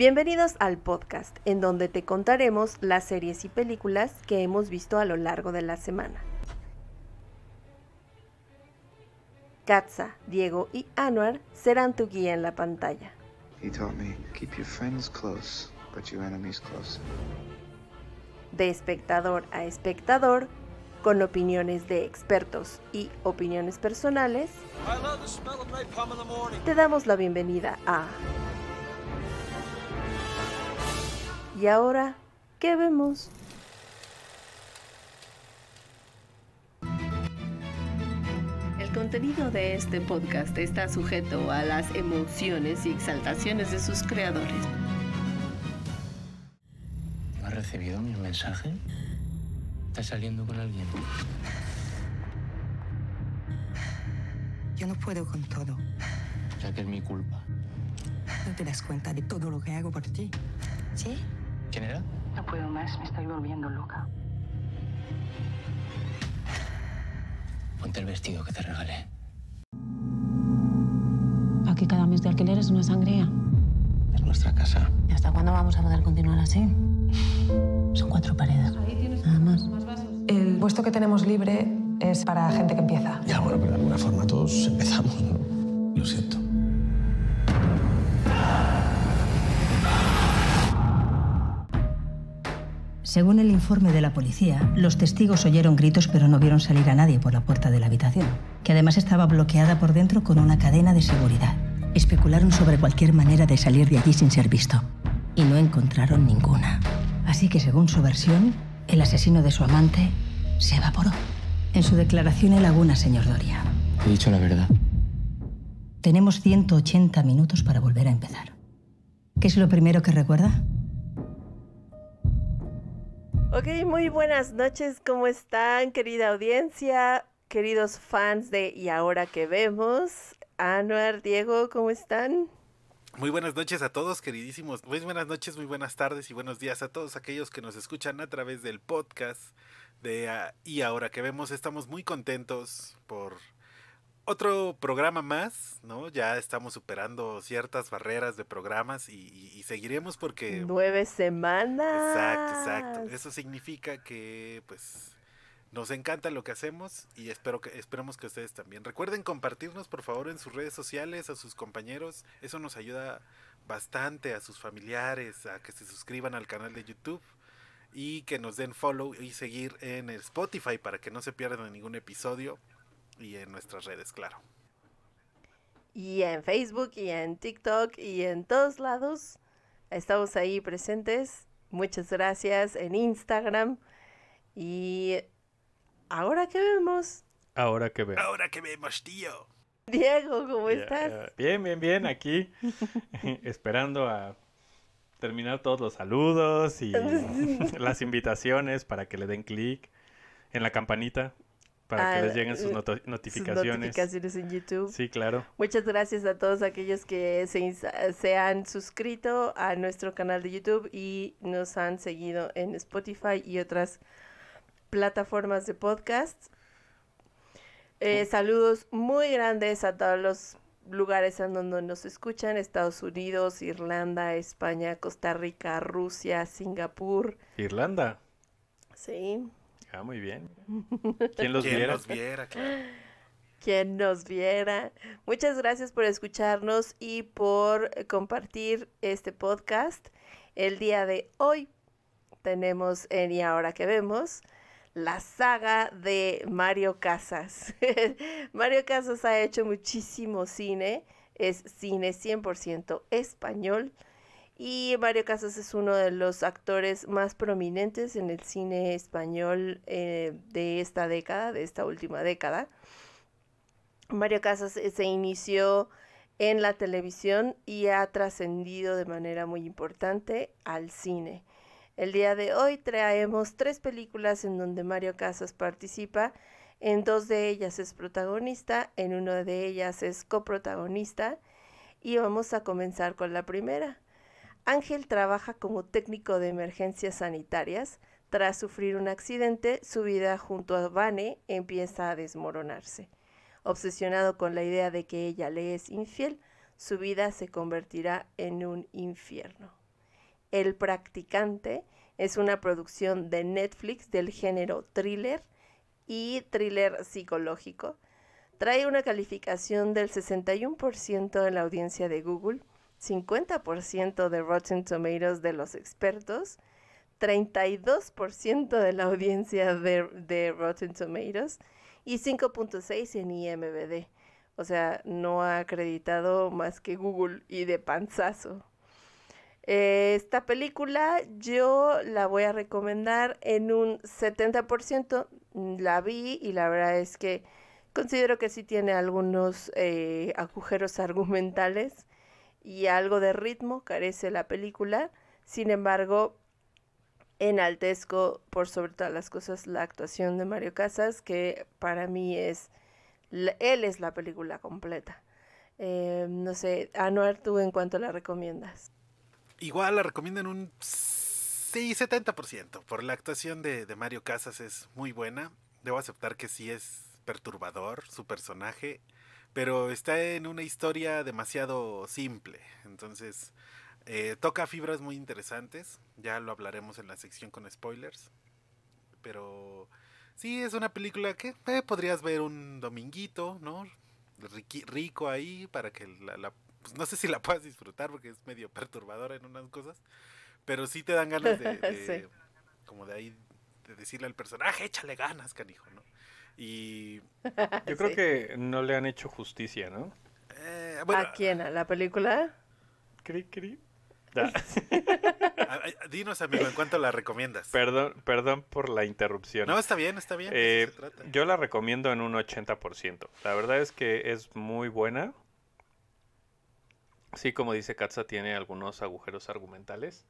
Bienvenidos al podcast, en donde te contaremos las series y películas que hemos visto a lo largo de la semana. Katza, Diego y Anwar serán tu guía en la pantalla. De espectador a espectador, con opiniones de expertos y opiniones personales, te damos la bienvenida a ¿Y ahora qué vemos? El contenido de este podcast está sujeto a las emociones y exaltaciones de sus creadores. ¿Has recibido mi mensaje? ¿Estás saliendo con alguien? Yo no puedo con todo. Ya que es mi culpa. No te das cuenta de todo lo que hago por ti. ¿Sí? ¿Quién era? No puedo más, me estoy volviendo loca. Ponte el vestido que te regalé. Aquí cada mes de alquiler es una sangría. Es nuestra casa. hasta cuándo vamos a poder continuar así? Son cuatro paredes. Nada más. El puesto que tenemos libre es para gente que empieza. Ya, bueno, pero de alguna forma todos empezamos, ¿no? Lo siento. Según el informe de la policía, los testigos oyeron gritos pero no vieron salir a nadie por la puerta de la habitación, que además estaba bloqueada por dentro con una cadena de seguridad. Especularon sobre cualquier manera de salir de allí sin ser visto y no encontraron ninguna. Así que según su versión, el asesino de su amante se evaporó. En su declaración en Laguna, señor Doria. He dicho la verdad. Tenemos 180 minutos para volver a empezar. ¿Qué es lo primero que recuerda? Ok, muy buenas noches, ¿cómo están querida audiencia? Queridos fans de Y ahora que vemos, Anuar, Diego, ¿cómo están? Muy buenas noches a todos, queridísimos. Muy buenas noches, muy buenas tardes y buenos días a todos aquellos que nos escuchan a través del podcast de ah, Y ahora que vemos, estamos muy contentos por otro programa más, ¿no? Ya estamos superando ciertas barreras de programas y, seguiremos porque... Nueve semanas. Exacto, exacto. Eso significa que pues nos encanta lo que hacemos y espero que, esperemos que ustedes también. Recuerden compartirnos por favor en sus redes sociales, a sus compañeros. Eso nos ayuda bastante, a sus familiares, a que se suscriban al canal de YouTube y que nos den follow y seguir en el Spotify para que no se pierdan ningún episodio y en nuestras redes, claro. Y en Facebook y en TikTok y en todos lados. Estamos ahí presentes. Muchas gracias en Instagram. Y ahora que vemos. Ahora que vemos. Ahora que vemos, tío. Diego, ¿cómo estás? Bien, bien, bien, aquí esperando a terminar todos los saludos y las invitaciones para que le den clic en la campanita para que les lleguen sus eh, notificaciones. Sus notificaciones en YouTube. Sí, claro. Muchas gracias a todos aquellos que se, han suscrito a nuestro canal de YouTube y nos han seguido en Spotify y otras plataformas de podcast. Eh, saludos muy grandes a todos los lugares en donde nos escuchan, Estados Unidos, Irlanda, España, Costa Rica, Rusia, Singapur. Irlanda. Sí. Ah, muy bien. Quien los viera? Nos viera Quien nos viera. Muchas gracias por escucharnos y por compartir este podcast. El día de hoy tenemos en Y ahora que vemos la saga de Mario Casas. Mario Casas ha hecho muchísimo cine, es cine 100% español y Mario Casas es uno de los actores más prominentes en el cine español eh, de esta década, de esta última década. Mario Casas eh, se inició en la televisión y ha trascendido de manera muy importante al cine. El día de hoy traemos tres películas en donde Mario Casas participa. En dos de ellas es protagonista, en una de ellas es coprotagonista. Y vamos a comenzar con la primera. Ángel trabaja como técnico de emergencias sanitarias. Tras sufrir un accidente, su vida junto a Vane empieza a desmoronarse. Obsesionado con la idea de que ella le es infiel, su vida se convertirá en un infierno. El practicante es una producción de Netflix del género thriller y thriller psicológico. Trae una calificación del 61% en la audiencia de Google 50% de Rotten Tomatoes de los expertos, 32% de la audiencia de, Rotten Tomatoes y 5.6 en IMBD. O sea, no ha acreditado más que Google y de panzazo. Eh, esta película yo la voy a recomendar en un 70%. La vi y la verdad es que considero que sí tiene algunos eh, agujeros argumentales y algo de ritmo carece la película. Sin embargo, enaltezco por sobre todas las cosas la actuación de Mario Casas, que para mí es, él es la película completa. Eh, no sé, Anuar, ¿tú en cuanto la recomiendas? Igual la recomiendan un sí, 70%, por la actuación de, de Mario Casas es muy buena. Debo aceptar que sí es perturbador su personaje pero está en una historia demasiado simple. Entonces, eh, toca fibras muy interesantes, ya lo hablaremos en la sección con spoilers, pero sí, es una película que eh, podrías ver un dominguito, ¿no? rico ahí para que la, pues, no sé si la puedas disfrutar porque es medio perturbadora en unas cosas, pero sí te dan ganas de, como de ahí de decirle al personaje, échale ganas, canijo, ¿no? Y yo creo que no le han hecho justicia, ¿no? Eh, ¿A quién? ¿A la película? Cri, cri. Dinos, amigo, ¿en cuánto la recomiendas? Perdón, perdón por la interrupción. No, está bien, está bien. Eh, yo la recomiendo en un 80%. La verdad es que es muy buena. Sí, como dice Katza, tiene algunos agujeros argumentales.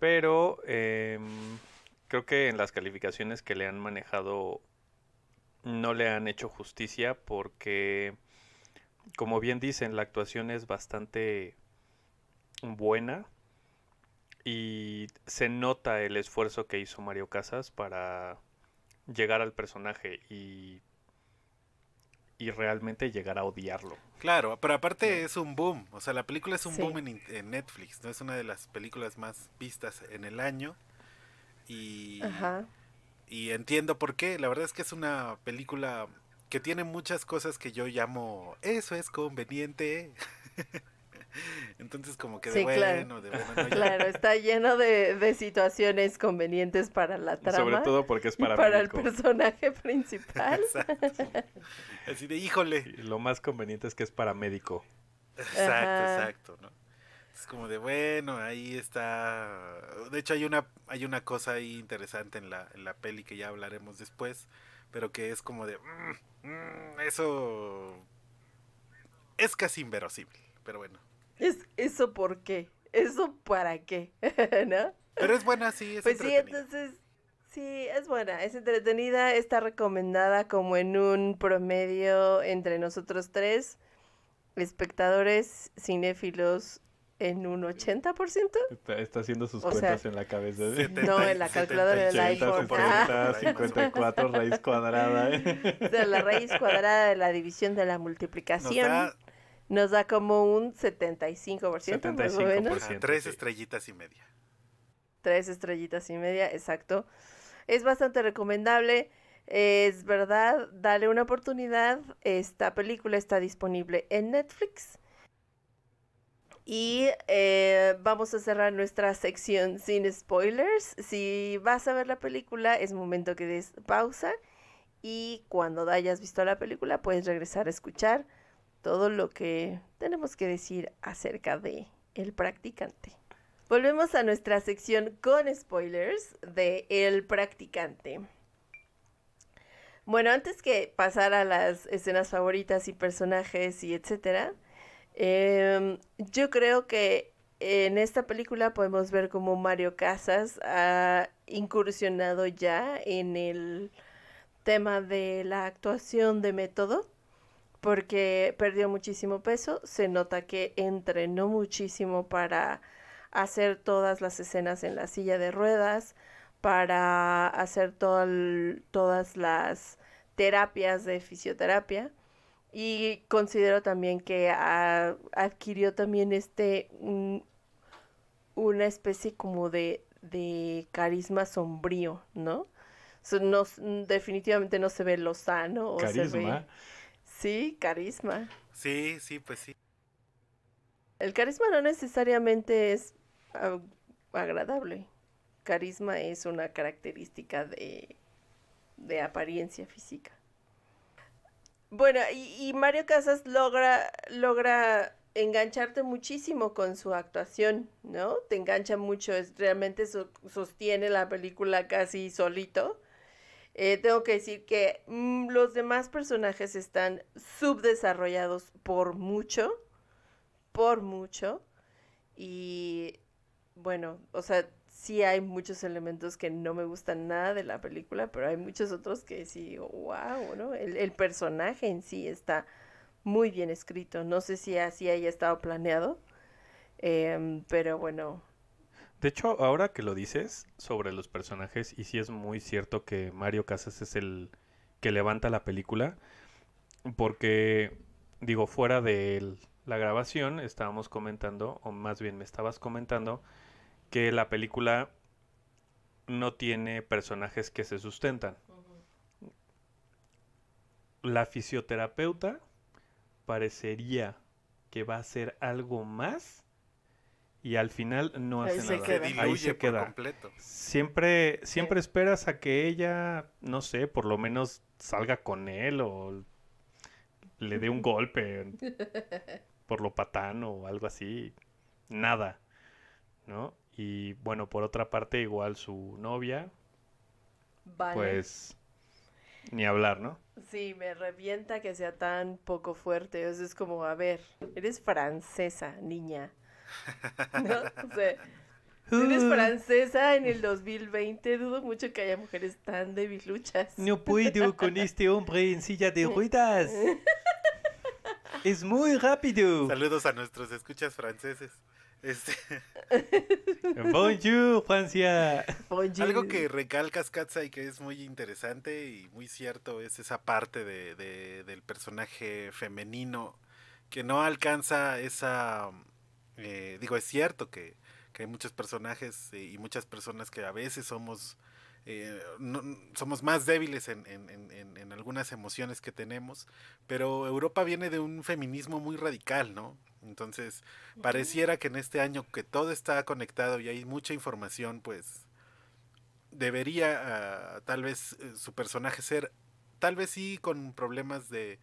Pero em, creo que en las calificaciones que le han manejado no le han hecho justicia porque, como bien dicen, la actuación es bastante buena y se nota el esfuerzo que hizo Mario Casas para llegar al personaje y, y realmente llegar a odiarlo. Claro, pero aparte es un boom, o sea, la película es un boom en, en, Netflix, ¿no? Es una de las películas más vistas en el año y... Ajá y entiendo por qué. La verdad es que es una película que tiene muchas cosas que yo llamo eso es conveniente. Entonces como que de bueno, de bueno. claro, está lleno de, de, situaciones convenientes para la trama. Sobre todo porque es para Para el personaje principal. Así de híjole. lo más conveniente es que es para médico Exacto, exacto, ¿no? Es como de, bueno, ahí está. De hecho, hay una, hay una cosa ahí interesante en la, peli que ya hablaremos después, pero que es como de, mm, mm, eso es casi inverosímil, pero bueno. Es, ¿Eso por qué? ¿Eso para qué? ¿No? Pero es buena, sí, es Pues sí, entonces, sí, es buena, es entretenida, está recomendada como en un promedio entre nosotros tres, espectadores, cinéfilos en un 80%. Está, está haciendo sus cuentas en la cabeza. De... no, en la calculadora del iPhone. 70, 54 ah. raíz cuadrada. De ¿eh? la raíz cuadrada de la división de la multiplicación. Nos da, como un 75%, 75 más o menos. Tres estrellitas y media. Tres estrellitas y media, exacto. Es bastante recomendable. Es verdad, dale una oportunidad. Esta película está disponible en Netflix. Y eh, vamos a cerrar nuestra sección sin spoilers. Si vas a ver la película, es momento que des pausa y cuando hayas visto la película puedes regresar a escuchar todo lo que tenemos que decir acerca de El practicante. Volvemos a nuestra sección con spoilers de El practicante. Bueno, antes que pasar a las escenas favoritas y personajes y etcétera, Em, yo creo que en esta película podemos ver cómo Mario Casas ha incursionado ya en el tema de la actuación de método, porque perdió muchísimo peso, se nota que entrenó muchísimo para hacer todas las escenas en la silla de ruedas, para hacer todas las terapias de fisioterapia. Y considero también que adquirió también este una especie como de, carisma sombrío, ¿no? Definitivamente no se ve lo sano. carisma. Se ve... Sí, carisma. Sí, sí, pues sí. El carisma no necesariamente es agradable. Carisma es una característica de apariencia física. Bueno, y, Mario Casas logra, logra engancharte muchísimo con su actuación, ¿no? Te engancha mucho, realmente sostiene la película casi solito. Eh, tengo que decir que mm, los demás personajes están subdesarrollados por mucho, por mucho. Y bueno, o sea, sí hay muchos elementos que no me gustan nada de la película, pero hay muchos otros que sí wow, ¿no? El, personaje en sí está muy bien escrito. No sé si así haya estado planeado, em, pero bueno. De hecho, ahora que lo dices sobre los personajes, y sí es muy cierto que Mario Casas es el que levanta la película, porque, digo, fuera de la grabación estábamos comentando, o más bien me estabas comentando, que la película no tiene personajes que se sustentan. La fisioterapeuta parecería que va a ser algo más y al final no hace nada. Se queda. Ahí se queda. completo. Siempre, siempre esperas a que ella, no sé, por lo menos salga con él o le dé un golpe por lo patano o algo así. Nada, ¿no? Y bueno, por otra parte, igual su novia. Pues ni hablar, ¿no? Sí, me revienta que sea tan poco fuerte. eso es como, a ver, eres francesa, niña. ¿No? O uh. eres francesa en el 2020, dudo mucho que haya mujeres tan debiluchas. No puedo con este hombre en silla de ruedas. Es muy rápido. Saludos a nuestros escuchas franceses. Este... Bonjour, Francia. Algo que recalcas, Katza, y que es muy interesante y muy cierto, es esa parte de, del personaje femenino que no alcanza esa... Eh, digo, es cierto que, hay muchos personajes eh, y muchas personas que a veces somos... Eh, somos más débiles en, en, algunas emociones que tenemos, pero Europa viene de un feminismo muy radical, ¿no? Entonces, pareciera que en este año que todo está conectado y hay mucha información, pues debería ah, tal vez eh, su personaje ser, tal vez sí con problemas de,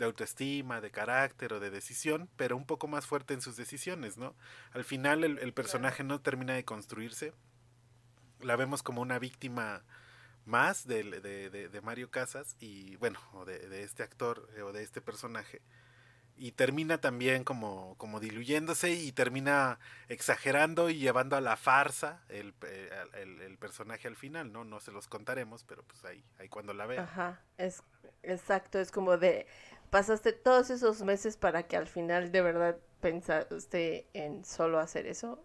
autoestima, de carácter o de decisión, pero un poco más fuerte en sus decisiones, ¿no? Al final el, el personaje no termina de construirse, la vemos como una víctima más de, Mario Casas y bueno, de, este actor eh, o de este personaje. Y termina también como, como diluyéndose y termina exagerando y llevando a la farsa el, eh, personaje al final, ¿no? No se los contaremos, pero pues ahí, cuando la vea Ajá, es, exacto, es como de, pasaste todos esos meses para que al final de verdad pensaste en solo hacer eso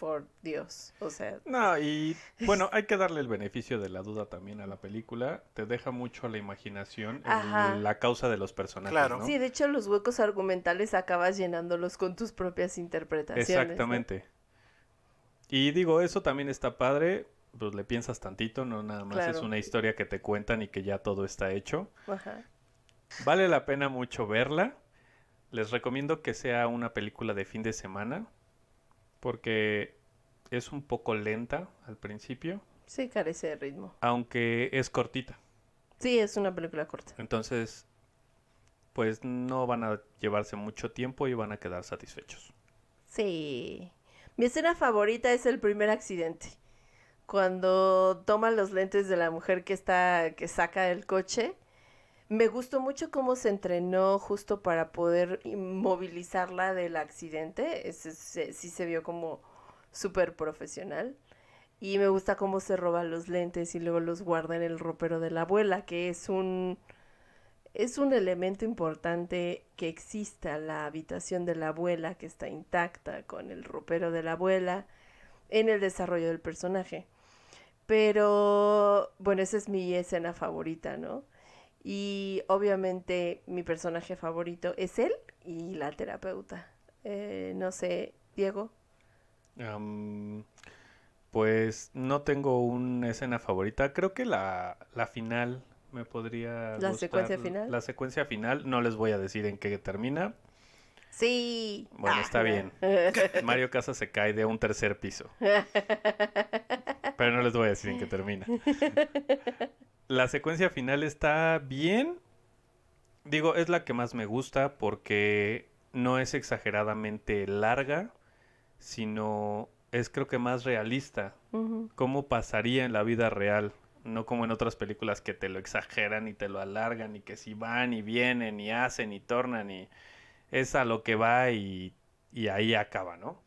por Dios, o sea. No, y bueno, hay que darle el beneficio de la duda también a la película. Te deja mucho la imaginación en la causa de los personajes. Claro. Sí, de hecho, los huecos argumentales acabas llenándolos con tus propias interpretaciones. Exactamente. Y digo, eso también está padre. Pues le piensas tantito, no nada más es una historia que te cuentan y que ya todo está hecho. Vale la pena mucho verla. Les recomiendo que sea una película de fin de semana porque es un poco lenta al principio. Sí, carece de ritmo. Aunque es cortita. Sí, es una película corta. Entonces, pues no van a llevarse mucho tiempo y van a quedar satisfechos. Sí. Mi escena favorita es el primer accidente. Cuando toman los lentes de la mujer que está que saca el coche me gustó mucho cómo se entrenó justo para poder movilizarla del accidente. Ese, sí se vio como súper profesional. Y me gusta cómo se roban los lentes y luego los guarda en el ropero de la abuela, que es un es un elemento importante que exista la habitación de la abuela, que está intacta con el ropero de la abuela, en el desarrollo del personaje. Pero, bueno, esa es mi escena favorita, ¿no? Y obviamente mi personaje favorito es él y la terapeuta. Eh, no sé, Diego. pues no tengo una escena favorita. Creo que la, la final me podría... La secuencia final. La secuencia final. No les voy a decir en qué termina, Sí. Bueno, ah. está bien. Mario Casas se cae de un tercer piso. Pero no les voy a decir en qué termina. La secuencia final está bien. Digo, es la que más me gusta porque no es exageradamente larga, sino es creo que más realista. Cómo pasaría en la vida real no como en otras películas que te lo exageran y te lo alargan y que si van y vienen y hacen y tornan y es a lo que va y, ahí acaba, ¿no?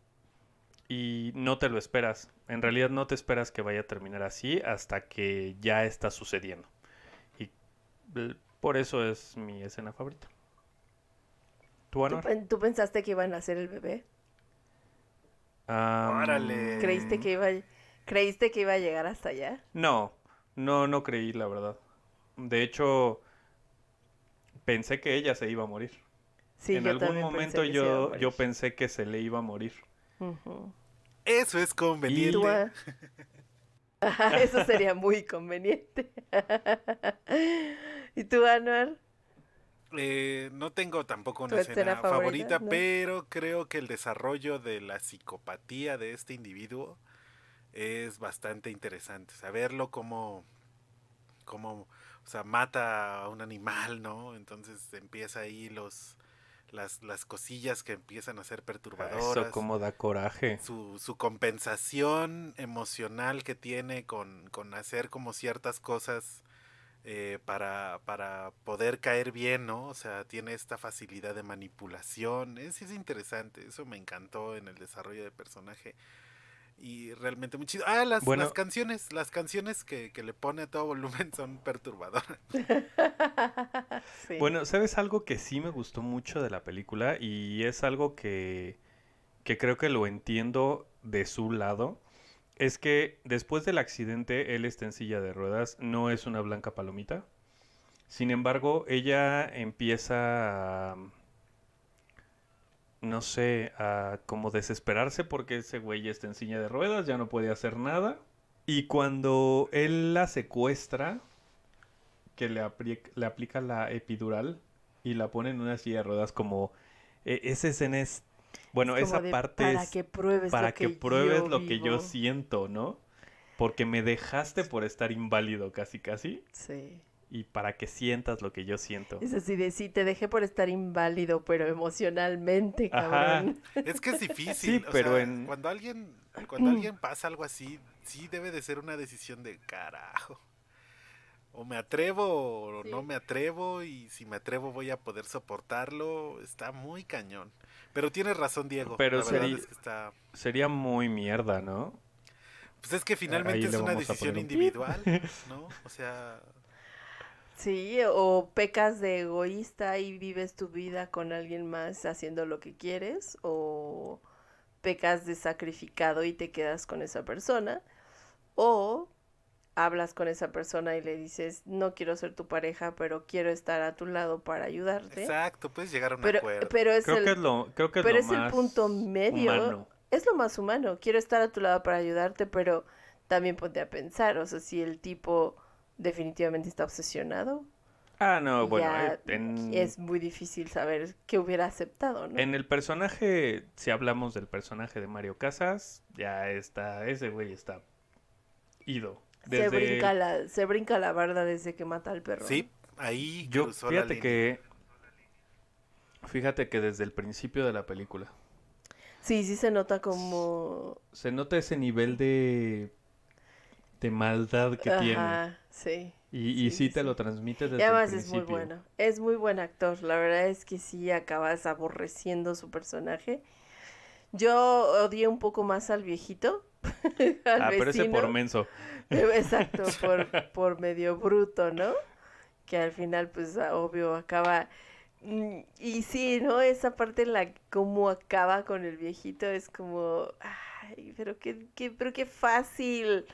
Y no te lo esperas. En realidad no te esperas que vaya a terminar así hasta que ya está sucediendo. Y eh, por eso es mi escena favorita. ¿Tú, pensaste que iban a nacer el bebé? Ah, ¿Creíste que, iba ¿Creíste que iba a llegar hasta allá? No, no, no creí, la verdad. De hecho, pensé que ella se iba a morir en algún momento yo, yo pensé que se le iba a morir. Eso es conveniente. eso sería muy conveniente. ¿Y tú, Anuar? Eh, no tengo tampoco una escena, favorita, pero creo que el desarrollo de la psicopatía de este individuo es bastante interesante. Saberlo como, como, o sea, mata a un animal, ¿no? Entonces empieza ahí los, las, las cosillas que empiezan a ser ah, perturbadoras. Eso como da coraje. Su, compensación emocional que tiene con, hacer como ciertas cosas eh, para, para, poder caer bien, ¿no? O sea, tiene esta facilidad de manipulación. Es, es interesante, eso me encantó en el desarrollo de personaje y realmente muy Ah, las, canciones, las canciones que, le pone a todo volumen son perturbadoras. Bueno, ¿sabes algo que sí me gustó mucho de la película? Y es algo que, que creo que lo entiendo de su lado. Es que después del accidente, él está en silla de ruedas, no es una blanca palomita. Sin embargo, ella empieza a no sé, cómo desesperarse porque ese güey ya está en silla de ruedas, ya no puede hacer nada. Y cuando él la secuestra, que le, aplica la epidural y la pone en una silla de ruedas como... ese esa escena es... Bueno, esa parte para Que pruebes para lo que, pruebes lo que yo siento, ¿no? Porque me dejaste por estar inválido, casi, casi. Sí y para que sientas lo que yo siento. Es así de sí, te dejé por estar inválido, pero emocionalmente, cabrón. Es que es difícil. Sí, pero en... cuando alguien, cuando mm. alguien pasa algo así, sí debe de ser una decisión de carajo. O me atrevo o no me atrevo, y si me atrevo voy a poder soportarlo. Está muy cañón. Pero tienes razón, Diego. Pero sería, está... sería muy mierda, ¿no? Pues es que finalmente es una decisión individual, ¿no? O sea, Sí, o pecas de egoísta y vives tu vida con alguien más haciendo lo que quieres, o pecas de sacrificado y te quedas con esa persona, o hablas con esa persona y le dices, no quiero ser tu pareja, pero quiero estar a tu lado para ayudarte. Exacto, puedes llegar a un acuerdo. Pero es creo el, que el punto medio. Es lo más humano. Quiero estar a tu lado para ayudarte, pero también ponte a pensar, o sea, si el tipo definitivamente está obsesionado. Ah, no, bueno. Eh, es muy difícil saber qué hubiera aceptado, ¿no? En el personaje, si hablamos del personaje de Mario Casas, ya está, ese güey está ido. Se, brinca la, se brinca la barda desde que mata al perro. Sí, ahí yo fíjate que fíjate que desde el principio de la película. Sí, sí se nota como se nota ese nivel de maldad que tiene. Y, sí, te lo transmite desde además es muy bueno. Es muy buen actor. La verdad es que sí acabas aborreciendo su personaje. Yo odié un poco más al viejito. ah, pero ese por menso. Exacto, por, medio bruto, ¿no? Que al final, pues, obvio, acaba... Mm, y sí, ¿no? Esa parte la cómo acaba con el viejito es como... Ay, pero qué, qué, pero qué fácil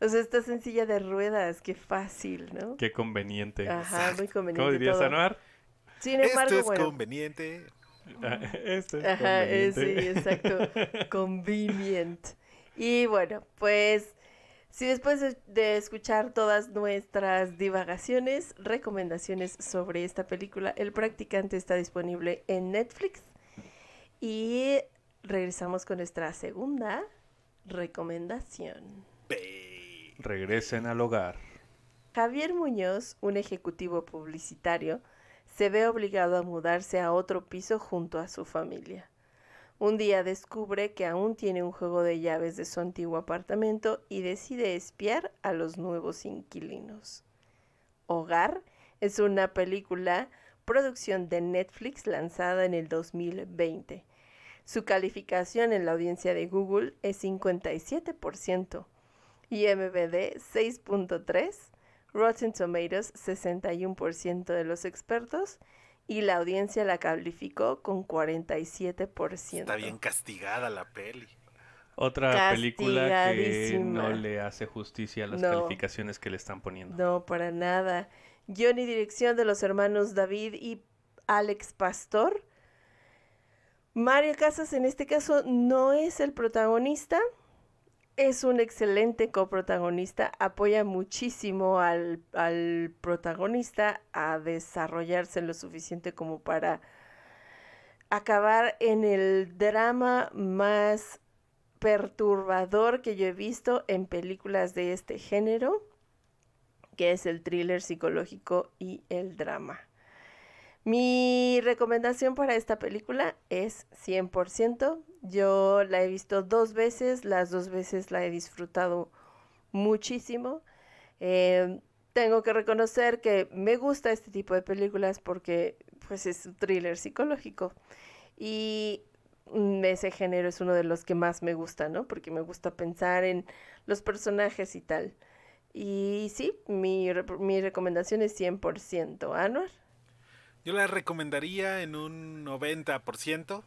o sea, está sencilla de ruedas, qué fácil, ¿no? Qué conveniente. Ajá, muy conveniente. ¿Cómo dirías, Sin embargo, Esto es conveniente. Ah, esto Ajá, eh, sí, exacto. Convenient. Y bueno, pues si después de escuchar todas nuestras divagaciones, recomendaciones sobre esta película, El practicante está disponible en Netflix. Y regresamos con nuestra segunda recomendación regresen al hogar. Javier Muñoz, un ejecutivo publicitario, se ve obligado a mudarse a otro piso junto a su familia. Un día descubre que aún tiene un juego de llaves de su antiguo apartamento y decide espiar a los nuevos inquilinos. Hogar es una película producción de Netflix lanzada en el 2020. Su calificación en la audiencia de Google es 57%. IMBD 6.3, Rotten Tomatoes 61% de los expertos y la audiencia la calificó con 47%. Está bien castigada la peli. Otra película que no le hace justicia a las calificaciones que le están poniendo. No, para nada. Johnny dirección de los hermanos David y Alex Pastor. Mario Casas en este caso no es el protagonista, es un excelente coprotagonista, apoya muchísimo al, protagonista a desarrollarse lo suficiente como para acabar en el drama más perturbador que yo he visto en películas de este género, que es el thriller psicológico y el drama. Mi recomendación para esta película es 100% yo la he visto dos veces, las dos veces la he disfrutado muchísimo. Em, tengo que reconocer que me gusta este tipo de películas porque pues es un thriller psicológico y mm, ese género es uno de los que más me gusta, ¿no? Porque me gusta pensar en los personajes y tal. Y sí, mi, mi recomendación es 100% Anuar. Yo la recomendaría en un 90%.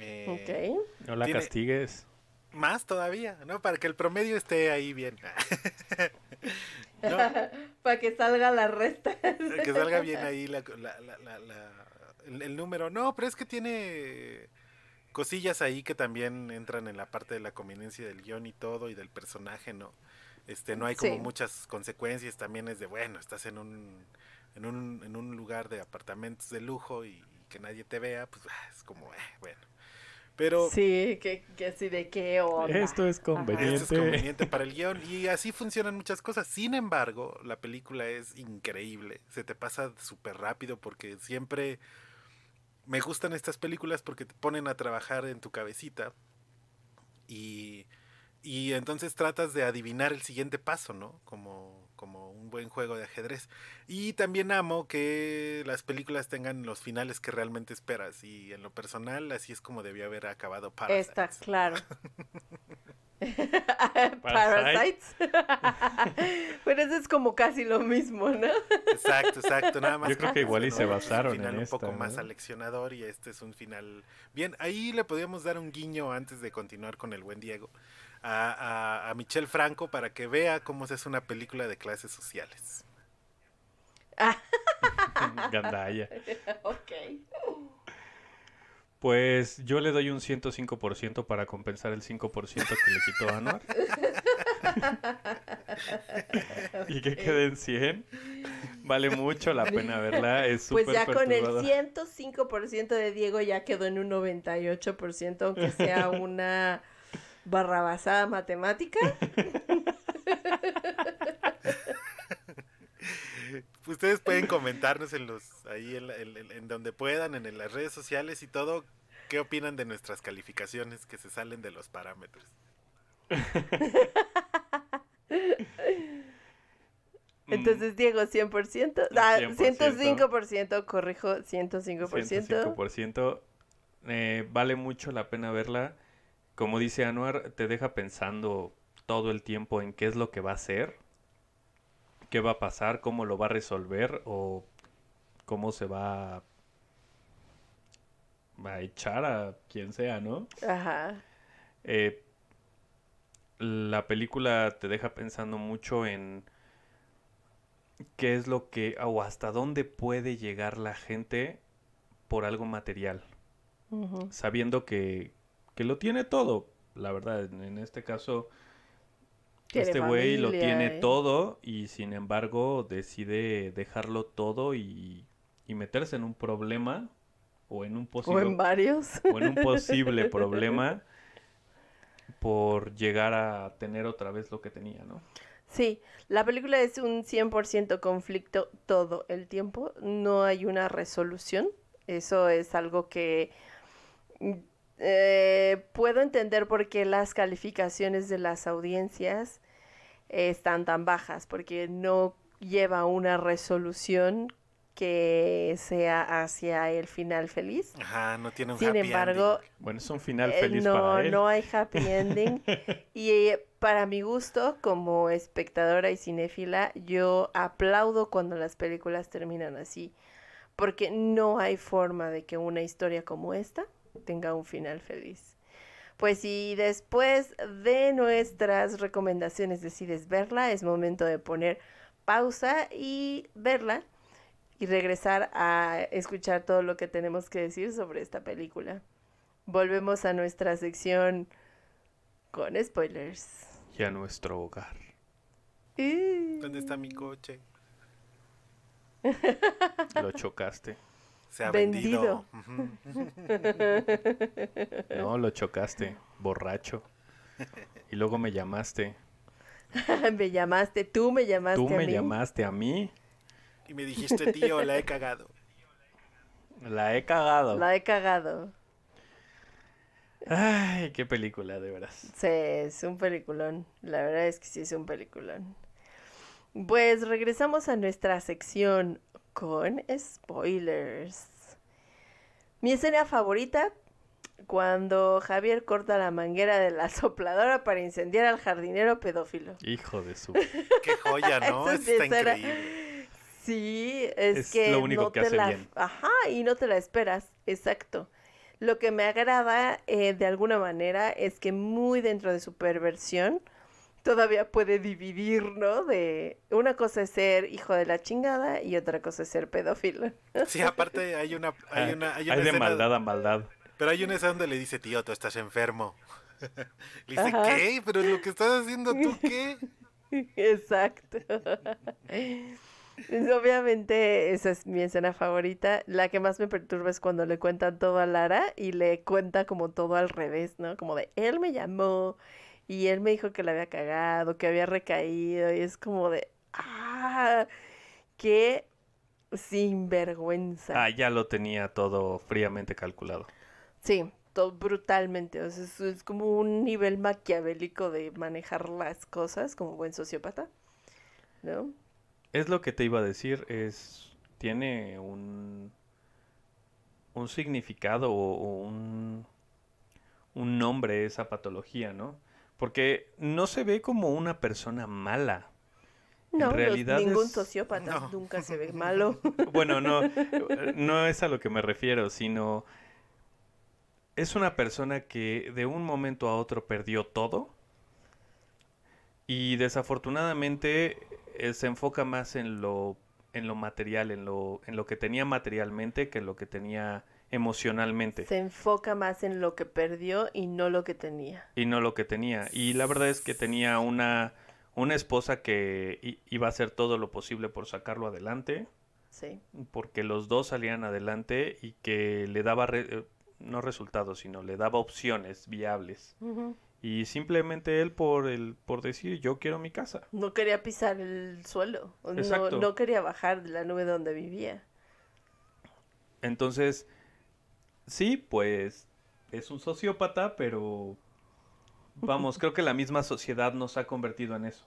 Eh, no la castigues. Más todavía, ¿no? Para que el promedio esté ahí bien. Para que salga la resta. Para que salga bien ahí la, el, número. No, pero es que tiene cosillas ahí que también entran en la parte de la conveniencia del guión y todo y del personaje, ¿no? Este, no hay como muchas consecuencias, también es de, bueno, estás en un, en un, en un lugar de apartamentos de lujo y, que nadie te vea, pues ah, es como, eh, bueno. Pero. Sí, que, que así de qué onda. Esto es conveniente. Esto es conveniente para el guión. Y así funcionan muchas cosas. Sin embargo, la película es increíble. Se te pasa súper rápido porque siempre. Me gustan estas películas porque te ponen a trabajar en tu cabecita. Y. Y entonces tratas de adivinar el siguiente paso, ¿no? Como buen juego de ajedrez. Y también amo que las películas tengan los finales que realmente esperas. Y en lo personal, así es como debía haber acabado Parasites. claro. Parasites. Pero eso es como casi lo mismo, ¿no? Exacto, exacto. Nada más. Yo creo que igual y este se basaron en un un poco más aleccionador y este es un final. Bien, ahí le podríamos dar un guiño antes de continuar con el buen Diego a, Michelle Franco para que vea cómo se hace una película de clases sociales. Gandaya. ok. Pues yo le doy un 105% para compensar el 5% que le quitó Anuar. y que queden 100. Vale mucho la pena ¿verdad? Es Pues ya con el 105% de Diego ya quedó en un 98%, aunque sea una barrabasada matemática. Ustedes pueden comentarnos en los ahí en, donde puedan, en, las redes sociales y todo, qué opinan de nuestras calificaciones que se salen de los parámetros. Entonces, Diego, 100%, 105%, ah, corrijo, 105%. 105%. Eh, vale mucho la pena verla como dice Anuar, te deja pensando todo el tiempo en qué es lo que va a hacer, qué va a pasar, cómo lo va a resolver o cómo se va a, echar a quien sea, ¿no? Ajá. Eh, la película te deja pensando mucho en qué es lo que o hasta dónde puede llegar la gente por algo material, sabiendo que, que lo tiene todo, la verdad, en este caso, este güey lo tiene ¿eh? todo y sin embargo decide dejarlo todo y, meterse en un problema o en un posible... O en varios. O en un posible problema por llegar a tener otra vez lo que tenía, ¿no? Sí, la película es un 100% conflicto todo el tiempo, no hay una resolución, eso es algo que eh, puedo entender por qué las calificaciones de las audiencias están tan bajas, porque no lleva una resolución que sea hacia el final feliz. Ajá, no tiene un Sin happy embargo, Bueno, es un final eh, feliz no, No hay happy ending. y eh, para mi gusto, como espectadora y cinéfila, yo aplaudo cuando las películas terminan así. Porque no hay forma de que una historia como esta tenga un final feliz. Pues si después de nuestras recomendaciones decides verla, es momento de poner pausa y verla y regresar a escuchar todo lo que tenemos que decir sobre esta película. Volvemos a nuestra sección con spoilers. Y a nuestro hogar. ¿Dónde está mi coche? Lo chocaste. Se ha vendido. no, lo chocaste, borracho. Y luego me llamaste. me llamaste, tú me llamaste. Tú me llamaste a mí. Y me dijiste, tío, la he cagado. La he cagado. La he cagado. Ay, qué película, de veras. Sí, es un peliculón. La verdad es que sí es un peliculón. Pues regresamos a nuestra sección con spoilers. Mi escena favorita, cuando Javier corta la manguera de la sopladora para incendiar al jardinero pedófilo. Hijo de su. Qué joya, ¿no? increíble. Sí, es, es que lo único que hace bien. Ajá, y no te la esperas, exacto. Lo que me agrada eh, de alguna manera es que muy dentro de su perversión todavía puede dividir, ¿no? De una cosa es ser hijo de la chingada y otra cosa es ser pedófilo. Sí, aparte hay una hay ah, una hay, de maldad a maldad. Pero hay una escena donde le dice, "Tío, tú estás enfermo." le dice, "¿Qué? Pero lo que estás haciendo tú qué?" Exacto. Obviamente esa es mi escena favorita. La que más me perturba es cuando le cuentan todo a Lara y le cuenta como todo al revés, ¿no? Como de, él me llamó, y él me dijo que la había cagado, que había recaído. Y es como de, ¡ah! ¡Qué sinvergüenza! Ah, ya lo tenía todo fríamente calculado. Sí, todo brutalmente. es, como un nivel maquiavélico de manejar las cosas como buen sociópata. ¿No? Es lo que te iba a decir, es tiene un un significado o, o un, un nombre esa patología, ¿no? Porque no se ve como una persona mala. No, ningún sociópata nunca se ve malo. Bueno, no, no es a lo que me refiero, sino es una persona que de un momento a otro perdió todo y desafortunadamente eh, se enfoca más en lo, en lo material, en lo, en lo que tenía materialmente que en lo que tenía emocionalmente. Se enfoca más en lo que perdió y no lo que tenía. Y no lo que tenía. Y la verdad es que tenía una, una esposa que iba a hacer todo lo posible por sacarlo adelante. Sí. Porque los dos salían adelante y que le daba, eh, no resultados, sino le daba opciones viables. Y simplemente él por el por decir yo quiero mi casa. No quería pisar el suelo, no, no quería bajar de la nube donde vivía. Entonces, Sí, pues es un sociópata, pero vamos, creo que la misma sociedad nos ha convertido en eso.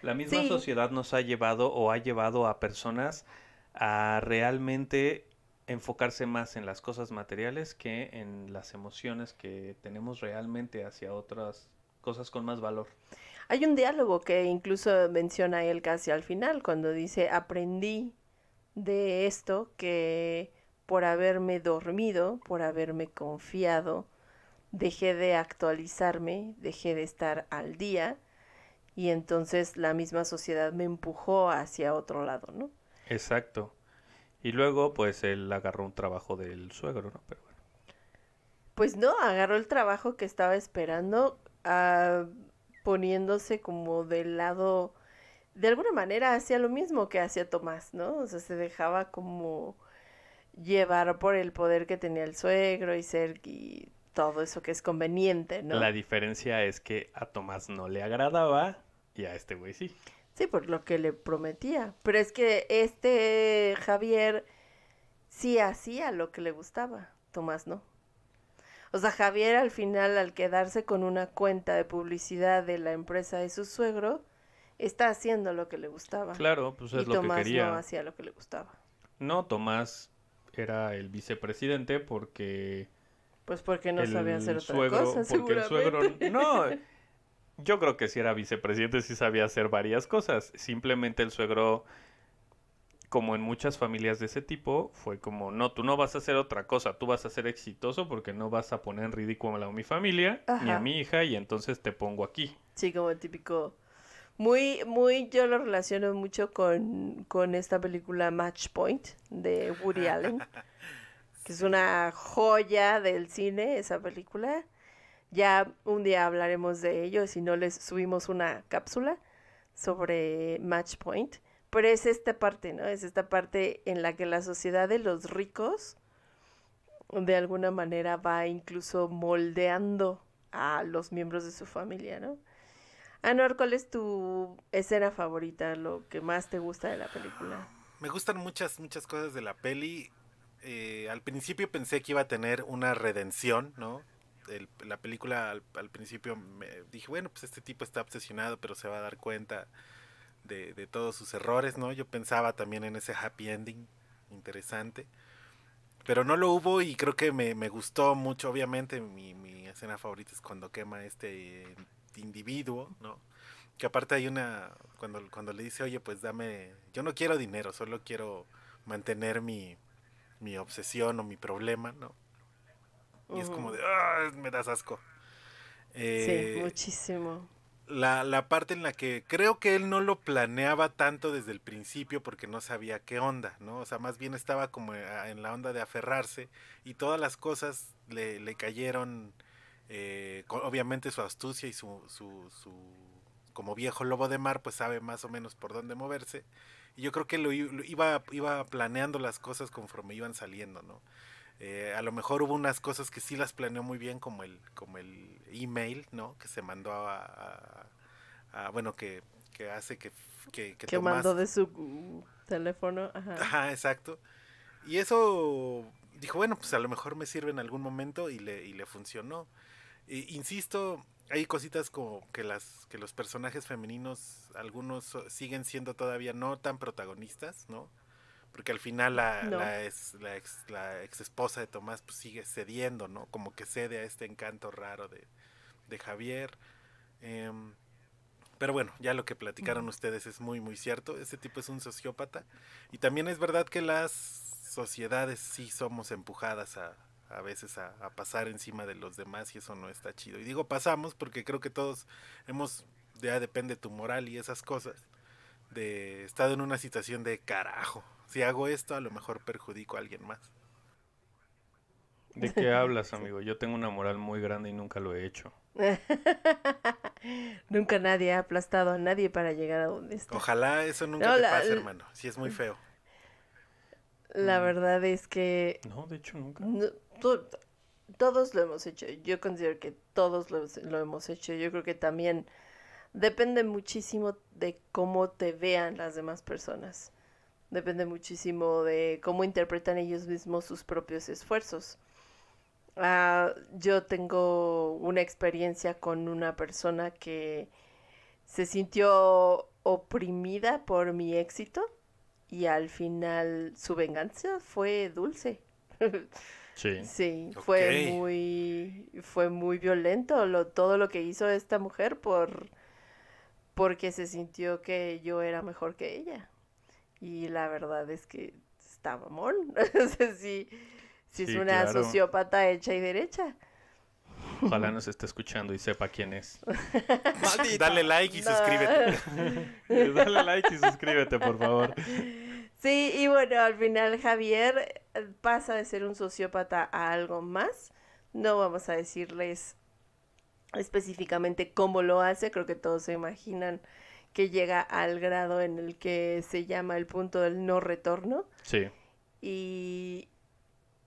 La misma sociedad nos ha llevado o ha llevado a personas a realmente enfocarse más en las cosas materiales que en las emociones que tenemos realmente hacia otras cosas con más valor. Hay un diálogo que incluso menciona él casi al final, cuando dice, aprendí de esto que por haberme dormido, por haberme confiado, dejé de actualizarme, dejé de estar al día y entonces la misma sociedad me empujó hacia otro lado, ¿no? Exacto. Y luego pues él agarró un trabajo del suegro, ¿no? Pero Pues no, agarró el trabajo que estaba esperando ah, poniéndose como del lado de alguna manera hacía lo mismo que hacía Tomás, ¿no? O sea, se dejaba como llevar por el poder que tenía el suegro y ser y todo eso que es conveniente, ¿no? La diferencia es que a Tomás no le agradaba y a este güey sí. Sí, por lo que le prometía. Pero es que este Javier sí hacía lo que le gustaba, Tomás no. O sea, Javier al final, al quedarse con una cuenta de publicidad de la empresa de su suegro, está haciendo lo que le gustaba. Claro, pues es lo que quería. Tomás no hacía lo que le gustaba. No, Tomás era el vicepresidente porque... Pues porque no sabía hacer otra porque el suegro... No, yo creo que si era vicepresidente sí sabía hacer varias cosas. Simplemente el suegro, como en muchas familias de ese tipo, fue como, no, tú no vas a hacer otra cosa, tú vas a ser exitoso porque no vas a poner en ridículo a mi familia, ni a mi hija, y entonces te pongo aquí. Sí, como el típico muy, muy, yo lo relaciono mucho con, con esta película Match Point de Woody Allen, que es una joya del cine, esa película. Ya un día hablaremos de ello, si no les subimos una cápsula sobre Match Point. Pero es esta parte, ¿no? Es esta parte en la que la sociedad de los ricos de alguna manera va incluso moldeando a los miembros de su familia, ¿no? Anor, ¿cuál es tu escena favorita, lo que más te gusta de la película? Me gustan muchas, muchas cosas de la peli. Eh, al principio pensé que iba a tener una redención, ¿no? la película al, principio me dije, bueno, pues este tipo está obsesionado, pero se va a dar cuenta de, todos sus errores, ¿no? Yo pensaba también en ese happy ending interesante pero no lo hubo y creo que me, gustó mucho. Obviamente mi, mi, escena favorita es cuando quema este este individuo, ¿no? Que aparte hay una, cuando, cuando le dice, oye, pues dame, yo no quiero dinero, solo quiero mantener mi, mi obsesión o mi problema, ¿no? Y es como de, ah, me das asco. sí, eh, muchísimo. La, la, parte en la que creo que él no lo planeaba tanto desde el principio porque no sabía qué onda, ¿no? O sea, más bien estaba como eh, en la onda de aferrarse y todas las cosas le, le cayeron eh, obviamente su astucia y su, su, como viejo lobo de mar, pues sabe más o menos por dónde moverse. Y yo creo que lo, iba, iba planeando las cosas conforme iban saliendo, ¿no? Eh, a lo mejor hubo unas cosas que sí las planeó muy bien, como el, como el email, ¿no? Que se mandó a, bueno, que, hace que... Que, mandó de su mm, teléfono. Ajá. Ajá, exacto. Y eso dijo, bueno, pues a lo mejor me sirve en algún momento y le, y le funcionó. Eh, insisto, hay cositas como que las que los personajes femeninos algunos siguen siendo todavía no tan protagonistas no porque al final la, la, ex, la, esposa de Tomás pues, sigue cediendo no como que cede a este encanto raro de, Javier em, pero bueno ya lo que platicaron ustedes es muy muy cierto ese tipo es un sociópata y también es verdad que las sociedades sí somos empujadas a, a veces a, pasar encima de los demás y eso no está chido. Y digo pasamos porque creo que todos hemos, ya depende tu moral y esas cosas, de estar en una situación de carajo. Si hago esto, a lo mejor perjudico a alguien más. ¿De qué hablas, amigo? Yo tengo una moral muy grande y nunca lo he hecho. nunca nadie ha aplastado a nadie para llegar a donde está. Ojalá eso nunca te pase, hermano. Si es muy feo. La mm. verdad es que... No, de hecho nunca. No todos lo hemos hecho. Yo considero que todos lo, hemos hecho. Yo creo que también depende muchísimo de cómo te vean las demás personas. Depende muchísimo de cómo interpretan ellos mismos sus propios esfuerzos. Ah, yo tengo una experiencia con una persona que se sintió oprimida por mi éxito y al final su venganza fue dulce. Sí. fue muy fue muy violento todo lo que hizo esta mujer por porque se sintió que yo era mejor que ella. Y la verdad es que está mamón. Si si es una sociópata hecha y derecha. Ojalá nos esté escuchando y sepa quién es. Dale like y suscríbete. Dale like y suscríbete, por favor. Sí, y bueno, al final Javier eh, pasa de ser un sociópata a algo más. No vamos a decirles específicamente cómo lo hace, creo que todos se imaginan que llega al grado en el que se llama el punto del no retorno. Sí. Y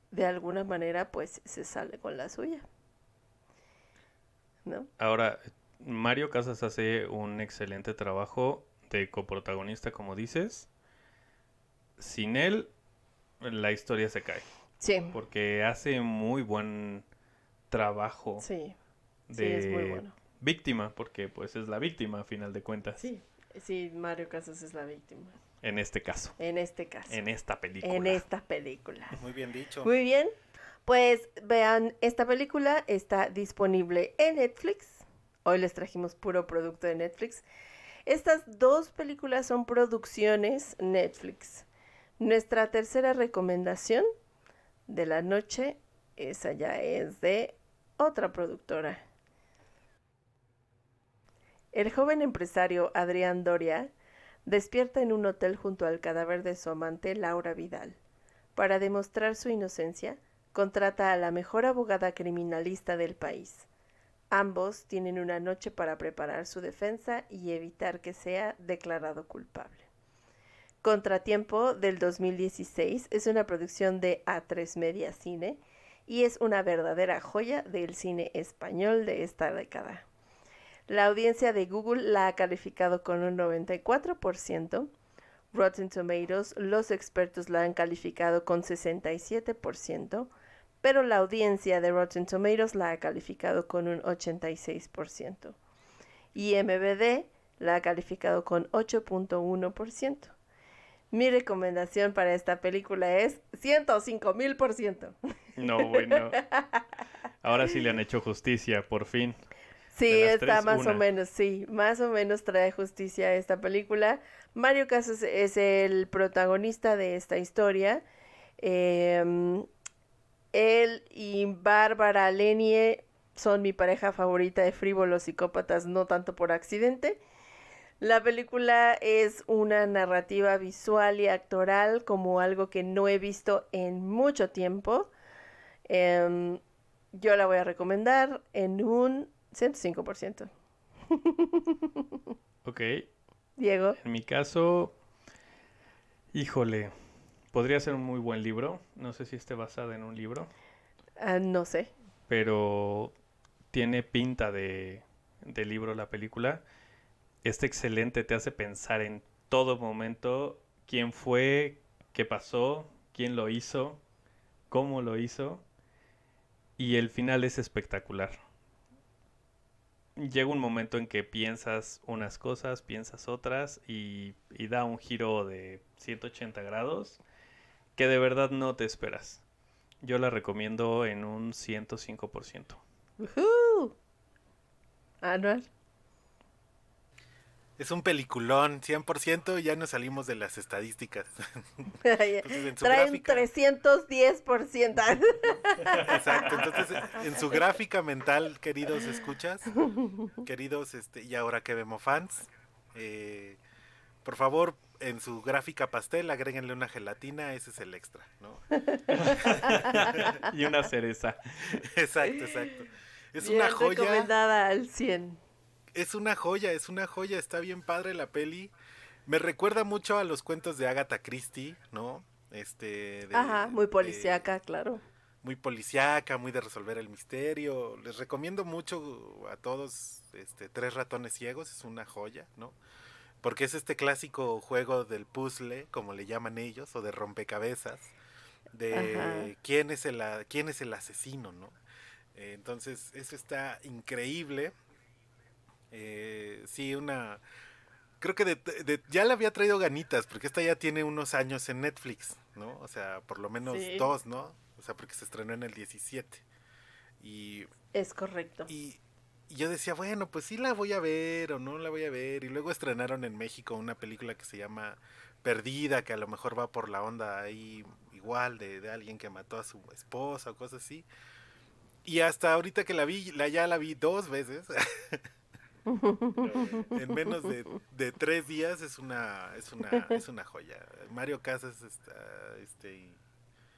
de alguna manera pues se sale con la suya. ¿No? Ahora, Mario Casas hace un excelente trabajo de coprotagonista, como dices sin él, la historia se cae. Sí. Porque hace muy buen trabajo. Sí. sí, es muy bueno. víctima, porque pues es la víctima a final de cuentas. Sí, sí, Mario Casas es la víctima. En este caso. En este caso. En esta película. En esta película. Muy bien dicho. Muy bien. Pues vean, esta película está disponible en Netflix. Hoy les trajimos puro producto de Netflix. Estas dos películas son producciones Netflix. Nuestra tercera recomendación de la noche, esa ya es de otra productora. El joven empresario Adrián Doria despierta en un hotel junto al cadáver de su amante Laura Vidal. Para demostrar su inocencia, contrata a la mejor abogada criminalista del país. Ambos tienen una noche para preparar su defensa y evitar que sea declarado culpable. Contratiempo del 2016 es una producción de A3 Media Cine y es una verdadera joya del cine español de esta década. La audiencia de Google la ha calificado con un 94%, Rotten Tomatoes los expertos la han calificado con 67%, pero la audiencia de Rotten Tomatoes la ha calificado con un 86%. y MBD la ha calificado con 8.1%. Mi recomendación para esta película es 105 mil por ciento. No, bueno. Ahora sí le han hecho justicia, por fin. Sí, está más o menos, sí, más o menos trae justicia a esta película. Mario Casas es el protagonista de esta historia. Em, él y Bárbara Lenie son mi pareja favorita de frívolos psicópatas, no tanto por accidente. La película es una narrativa visual y actoral como algo que no he visto en mucho tiempo. Em, yo la voy a recomendar en un 105%. ok. Diego. En mi caso, híjole, podría ser un muy buen libro. No sé si esté basada en un libro. Ah, no sé. Pero tiene pinta de libro la película. Este excelente te hace pensar en todo momento quién fue, qué pasó, quién lo hizo, cómo lo hizo. Y el final es espectacular. Llega un momento en que piensas unas cosas, piensas otras y, da un giro de 180 grados que de verdad no te esperas. Yo la recomiendo en un 105%. Uh Anual es un peliculón, 100%, ya nos salimos de las estadísticas. Pues, traen 310%. Exacto, entonces en su gráfica mental, queridos escuchas, queridos, este, y ahora que vemos fans, eh, por favor, en su gráfica pastel, agréguenle una gelatina, ese es el extra, ¿no? y una cereza. Exacto, exacto. Es una joya. recomendada al 100 es una joya, es una joya, está bien padre la peli. Me recuerda mucho a los cuentos de Agatha Christie, ¿no? Este, Ajá, muy policíaca, claro. Muy policíaca, muy de resolver el misterio. Les recomiendo mucho a todos este, Tres ratones ciegos, es una joya, ¿no? Porque es este clásico juego del puzzle, como le llaman ellos, o de rompecabezas, de quién es, el, quién es el asesino, ¿no? Eh, entonces, eso está increíble. Eh, sí, una... Creo que ya la había traído ganitas, porque esta ya tiene unos años en Netflix, ¿no? O sea, por lo menos dos, ¿no? O sea, porque se estrenó en el 17. Y... Es correcto. Y, yo decía, bueno, pues sí la voy a ver o no la voy a ver. Y luego estrenaron en México una película que se llama Perdida, que a lo mejor va por la onda ahí igual de, de alguien que mató a su esposa o cosas así. Y hasta ahorita que la vi, la, ya la vi dos veces. en menos de, tres días es una, es una, joya. Mario Casas está este,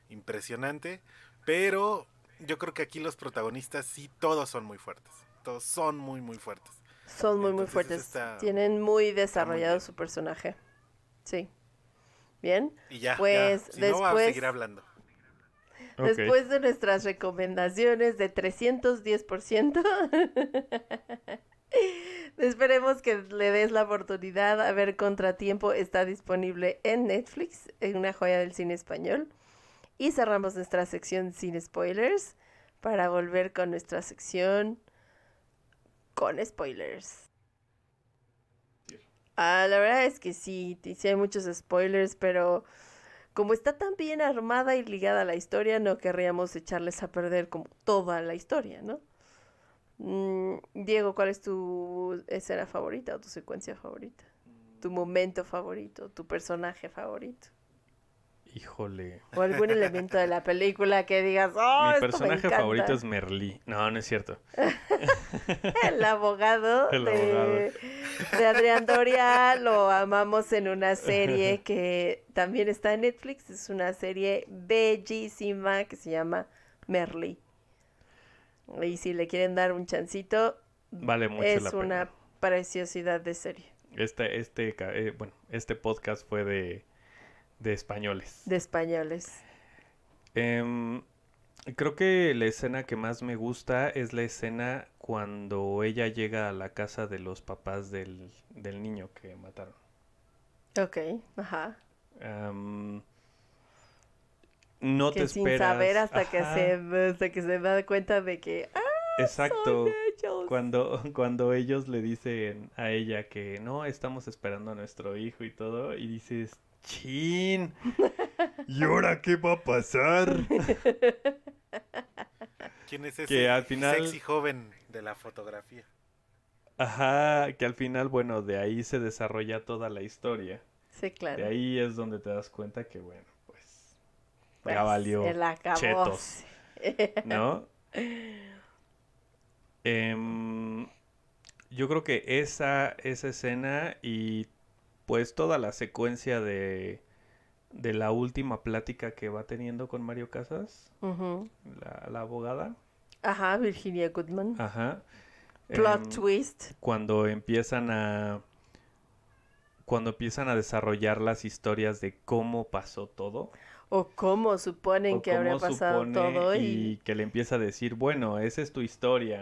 impresionante, pero yo creo que aquí los protagonistas sí todos son muy fuertes. Todos son muy, muy fuertes. Son muy, muy fuertes. Tienen muy desarrollado su personaje. Sí. Bien. Pues después. No, seguir hablando. Después de nuestras recomendaciones de 310%. Esperemos que le des la oportunidad. A ver, Contratiempo está disponible en Netflix, en una joya del cine español. Y cerramos nuestra sección sin spoilers para volver con nuestra sección con spoilers. Ah, la verdad es que sí, sí hay muchos spoilers, pero como está tan bien armada y ligada a la historia, no querríamos echarles a perder como toda la historia, ¿no? Mm, Diego, ¿cuál es tu escena favorita o tu secuencia favorita? ¿Tu mm. momento favorito? ¿Tu personaje favorito? Híjole. O algún elemento de la película que digas, ¡oh! Mi personaje favorito es Merlí. No, no es cierto. el abogado, de, abogado. de Adrián Doria lo amamos en una serie que también está en Netflix. Es una serie bellísima que se llama Merlí. Y si le quieren dar un chancito, vale es una preciosidad de serie. Este, este, eh, bueno, este podcast fue de, españoles. De españoles. Em, creo que la escena que más me gusta es la escena cuando ella llega a la casa de los papás del, niño que mataron. Ok, ajá no te sin esperas. saber hasta que se hasta que se da cuenta de que ah, Exacto. Cuando cuando ellos le dicen a ella que no estamos esperando a nuestro hijo y todo y dices, "Chin. ¿Y ahora qué va a pasar?" ¿Quién es ese que sexy joven de la fotografía? Ajá, que al final, bueno, de ahí se desarrolla toda la historia. Sí, claro. De ahí es donde te das cuenta que, bueno, pues, chetos, ¿No? Em, yo creo que esa, esa escena y pues toda la secuencia de, la última plática que va teniendo con Mario Casas, la, abogada. Ajá, Virginia Goodman. Ajá. Plot em, twist. Cuando empiezan a cuando empiezan a desarrollar las historias de cómo pasó todo. O cómo suponen que habrá habría pasado todo. Y... que le empieza a decir, bueno, esa es tu historia,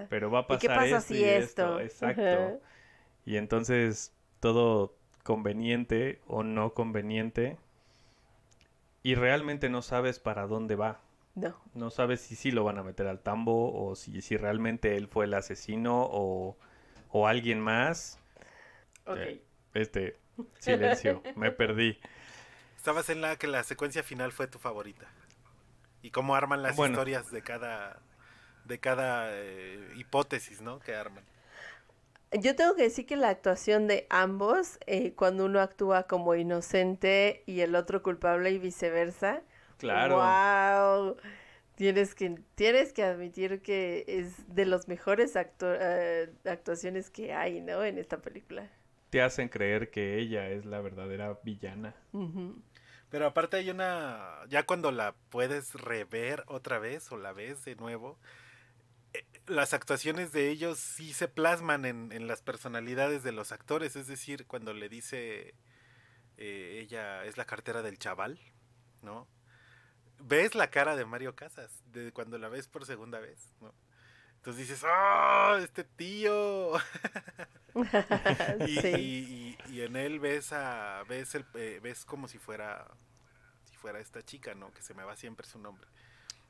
¿no? Pero va a pasar qué pasa si esto? Exacto. Y entonces todo conveniente o no conveniente. Y realmente no sabes para dónde va. No. No sabes si sí lo van a meter al tambo o si, si realmente él fue el asesino o, alguien más. Ok. Este, silencio, me perdí. Estabas en la que la secuencia final fue tu favorita. Y cómo arman las historias de cada, de cada eh, hipótesis, ¿no? Que arman. Yo tengo que decir que la actuación de ambos, eh, cuando uno actúa como inocente y el otro culpable y viceversa. Claro. ¡Wow! Tienes que, tienes que admitir que es de los mejores eh, actuaciones que hay, ¿no? En esta película te hacen creer que ella es la verdadera villana. Pero aparte hay una, ya cuando la puedes rever otra vez o la ves de nuevo, eh, las actuaciones de ellos sí se plasman en, las personalidades de los actores, es decir, cuando le dice eh, ella es la cartera del chaval, ¿no? Ves la cara de Mario Casas de cuando la ves por segunda vez, ¿no? Entonces dices, ¡ah! ¡Oh, este tío. y, en él ves a, ves el, eh, ves como si fuera, si fuera esta chica, ¿no? Que se me va siempre su nombre.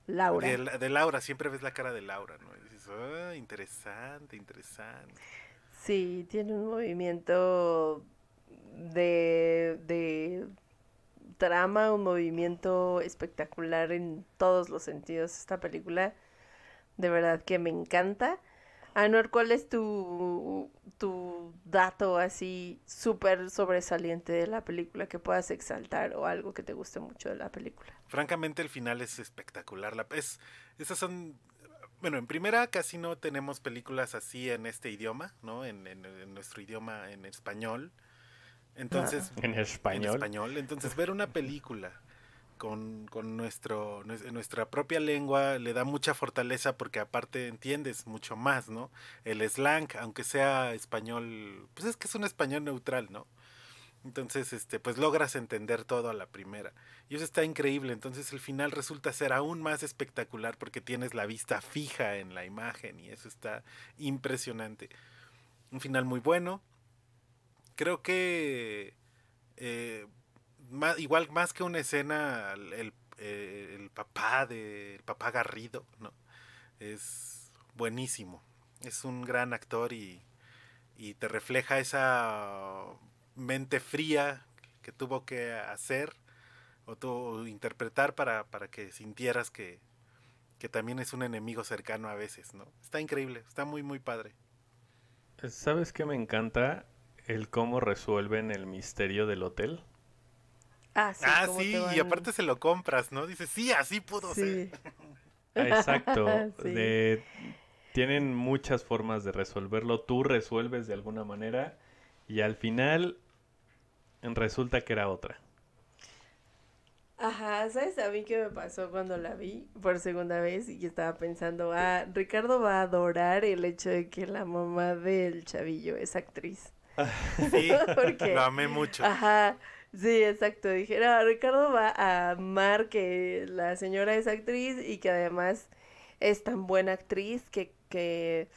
Laura. De, Laura, siempre ves la cara de Laura, ¿no? Y dices, oh, interesante, interesante. Sí, tiene un movimiento de, de trama, un movimiento espectacular en todos los sentidos esta película de verdad que me encanta. Anor, ¿cuál es tu, tu dato así súper sobresaliente de la película que puedas exaltar o algo que te guste mucho de la película? Francamente, el final es espectacular. La, es, esas son. Bueno, en primera casi no tenemos películas así en este idioma, ¿no? En, en, nuestro idioma en español. Entonces. en español. En español. Entonces, ver una película con, nuestro, nuestra propia lengua le da mucha fortaleza porque aparte entiendes mucho más, ¿no? El slang, aunque sea español, pues es que es un español neutral, ¿no? Entonces, este, pues logras entender todo a la primera. Y eso está increíble. Entonces el final resulta ser aún más espectacular porque tienes la vista fija en la imagen y eso está impresionante. Un final muy bueno. Creo que eh, igual más que una escena, eh, el, papá de papá Garrido, ¿no? Es buenísimo. Es un gran actor y, te refleja esa mente fría que tuvo que hacer o, tu, interpretar para, que sintieras que, que, también es un enemigo cercano a veces, ¿no? Está increíble, está muy, muy padre. ¿Sabes qué me encanta? El cómo resuelven el misterio del hotel. Ah, sí, ah, y aparte se lo compras, ¿no? Dices, sí, así pudo ser. Ah, exacto. tienen muchas formas de resolverlo. Tú resuelves de alguna manera y al final resulta que era otra. Ajá, ¿sabes a mí qué me pasó cuando la vi por segunda vez? Y estaba pensando, ah, Ricardo va a adorar el hecho de que la mamá del chavillo es actriz. Sí, lo amé mucho. Ajá, Sí, exacto. dijera Ricardo va a amar que la señora es actriz y que además es tan buena actriz que, que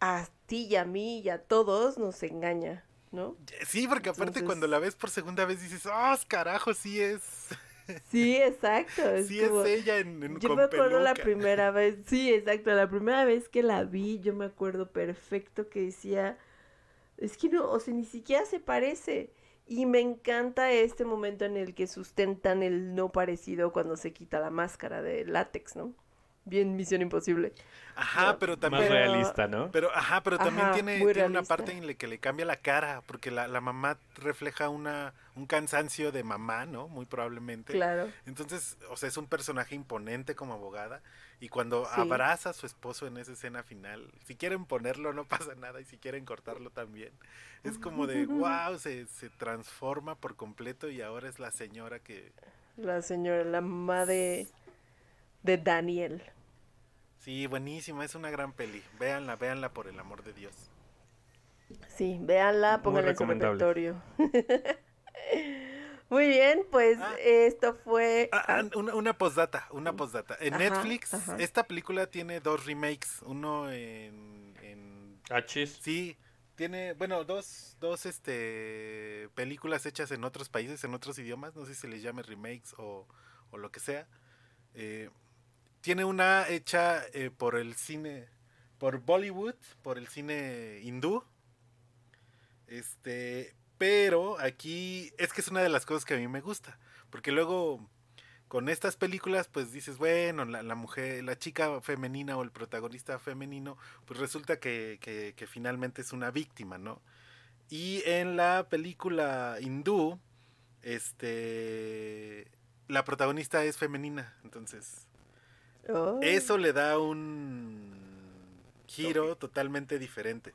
a ti y a mí y a todos nos engaña, ¿no? Sí, porque aparte cuando la ves por segunda vez dices, ¡ah, carajo, sí es! Sí, exacto. sí es ella en, en Yo me acuerdo la primera vez, sí, exacto, la primera vez que la vi, yo me acuerdo perfecto que decía, es que no, o sea, ni siquiera se parece. Y me encanta este momento en el que sustentan el no parecido cuando se quita la máscara de látex, ¿no? Bien Misión Imposible. Ajá, pero, también... Más realista, ¿no? Pero, ajá, pero también tiene, tiene una parte en la que le cambia la cara, porque la, la, mamá refleja una, un cansancio de mamá, ¿no? Muy probablemente. Claro. Entonces, o sea, es un personaje imponente como abogada y cuando abraza a su esposo en esa escena final, si quieren ponerlo no pasa nada y si quieren cortarlo también. Es como de, wow, se, se transforma por completo y ahora es la señora que... La señora, la madre de, Daniel. Sí, buenísima, es una gran peli. Véanla, véanla por el amor de Dios. Sí, véanla, pónganla en su Muy bien, pues ah. esto fue. Ah, ah, una, una, postdata, una postdata. En Netflix, esta película tiene dos remakes. Uno en. en Sí, tiene, bueno, dos, dos este, películas hechas en otros países, en otros idiomas. No sé si se les llame remakes o, lo que sea. Eh, tiene una hecha eh, por el cine, por Bollywood, por el cine hindú. Este, pero aquí es que es una de las cosas que a mí me gusta. Porque luego con estas películas, pues dices, bueno, la, mujer, la chica femenina o el protagonista femenino, pues resulta que, que, finalmente es una víctima, ¿no? Y en la película hindú, este, la protagonista es femenina, entonces... Oh. Eso le da un giro totalmente diferente.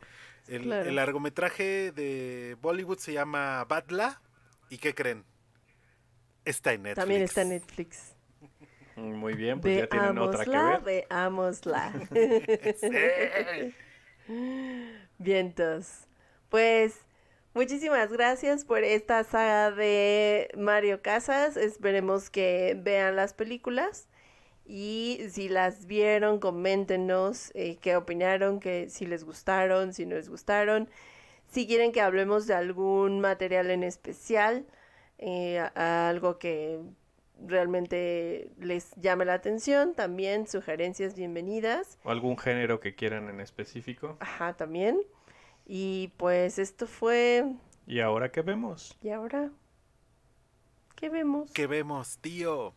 El, largometraje de Bollywood se llama Badla, ¿Y qué creen? Está en Netflix. También está en Netflix. Muy bien, pues ya tienen otra que ver. Veámosla. Vientos. Pues muchísimas gracias por esta saga de Mario Casas. Esperemos que vean las películas. Y si las vieron, coméntenos eh, qué opinaron, que si les gustaron, si no les gustaron. Si quieren que hablemos de algún material en especial, eh, algo que realmente les llame la atención, también sugerencias bienvenidas. O algún género que quieran en específico. Ajá, también. Y pues esto fue... ¿Y ahora qué vemos? ¿Y ahora? ¿Qué vemos? ¿Qué vemos, tío?